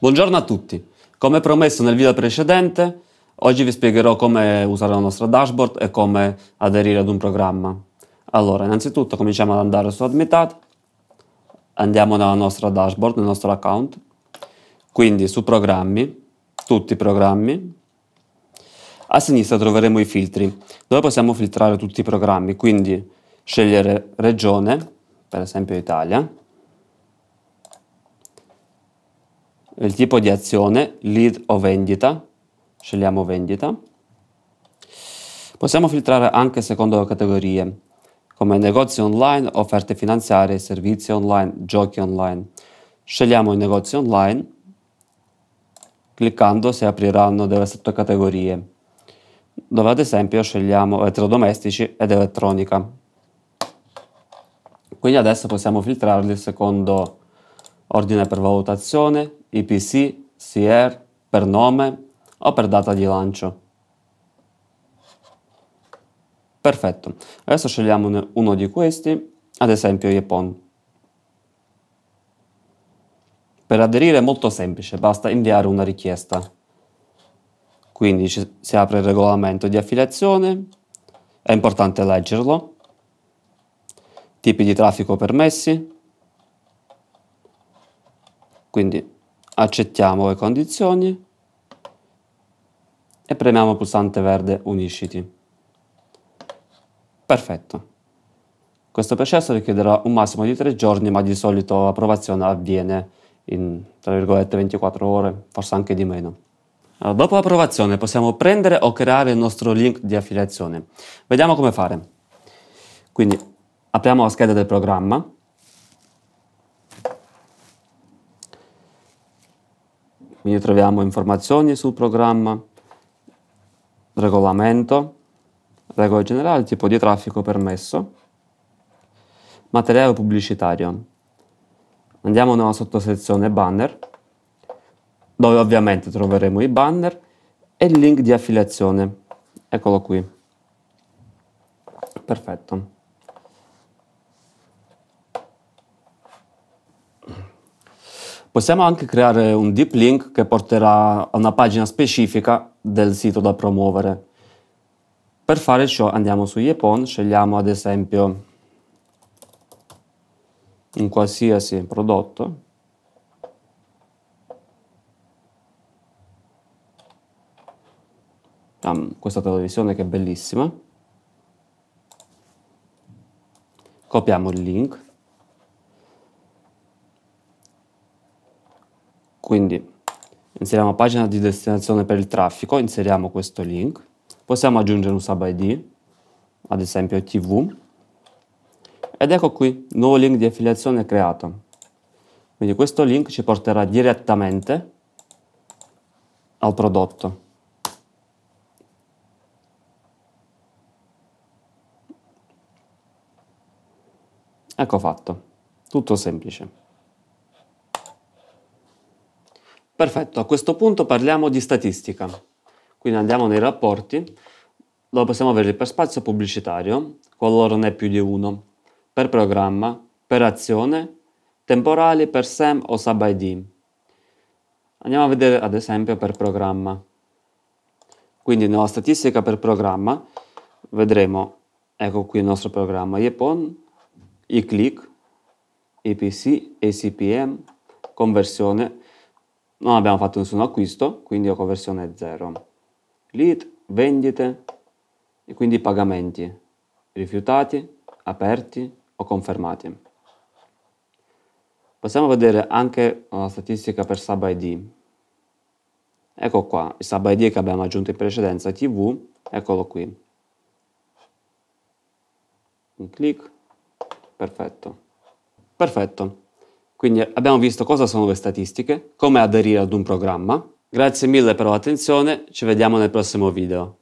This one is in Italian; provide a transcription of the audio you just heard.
Buongiorno a tutti. Come promesso nel video precedente, oggi vi spiegherò come usare la nostra dashboard e come aderire ad un programma. Allora, innanzitutto cominciamo ad andare su Admitat, andiamo nella nostra dashboard, nel nostro account, quindi su programmi, tutti i programmi, a sinistra troveremo i filtri, dove possiamo filtrare tutti i programmi, quindi scegliere regione, per esempio Italia, il tipo di azione, lead o vendita, scegliamo vendita. Possiamo filtrare anche secondo le categorie, come negozi online, offerte finanziarie, servizi online, giochi online. Scegliamo i negozi online, cliccando si apriranno delle sottocategorie, dove ad esempio scegliamo elettrodomestici ed elettronica. Quindi adesso possiamo filtrarli secondo ordine per valutazione, IPC, SIER, per nome o per data di lancio. Perfetto, adesso scegliamo uno di questi, ad esempio Yepon. Per aderire è molto semplice, basta inviare una richiesta. Quindi si apre il regolamento di affiliazione, è importante leggerlo, tipi di traffico permessi, quindi accettiamo le condizioni e premiamo il pulsante verde unisciti. Perfetto. Questo processo richiederà un massimo di 3 giorni, ma di solito l'approvazione avviene in 24 ore, forse anche di meno. Allora, dopo l'approvazione possiamo prendere o creare il nostro link di affiliazione. Vediamo come fare. Quindi apriamo la scheda del programma Quindi troviamo informazioni sul programma, regolamento, regole generali, tipo di traffico permesso, materiale pubblicitario. Andiamo nella sottosezione banner, dove ovviamente troveremo i banner e il link di affiliazione. Eccolo qui. Perfetto. Possiamo anche creare un deep link che porterà a una pagina specifica del sito da promuovere. Per fare ciò andiamo su Yepon, scegliamo ad esempio un qualsiasi prodotto ah, questa televisione che è bellissima copiamo il link Quindi inseriamo pagina di destinazione per il traffico, inseriamo questo link, possiamo aggiungere un sub ID, ad esempio tv, ed ecco qui, nuovo link di affiliazione creato. Quindi questo link ci porterà direttamente al prodotto. Ecco fatto, tutto semplice. Perfetto, a questo punto parliamo di statistica. Quindi andiamo nei rapporti, lo possiamo avere per spazio pubblicitario, qualora ne è più di uno, per programma, per azione, temporali, per SEM o sub-ID. Andiamo a vedere ad esempio per programma. Quindi nella statistica per programma vedremo, ecco qui il nostro programma, IEPON, iClick, IPC, ACPM, conversione, non abbiamo fatto nessun acquisto, quindi la conversione è 0. Lead, vendite e quindi pagamenti, rifiutati, aperti o confermati. Possiamo vedere anche la statistica per sub ID. Ecco qua, il sub ID che abbiamo aggiunto in precedenza, TV, eccolo qui. Un clic, perfetto. Perfetto. Quindi abbiamo visto cosa sono le statistiche, come aderire ad un programma. Grazie mille per l'attenzione, ci vediamo nel prossimo video.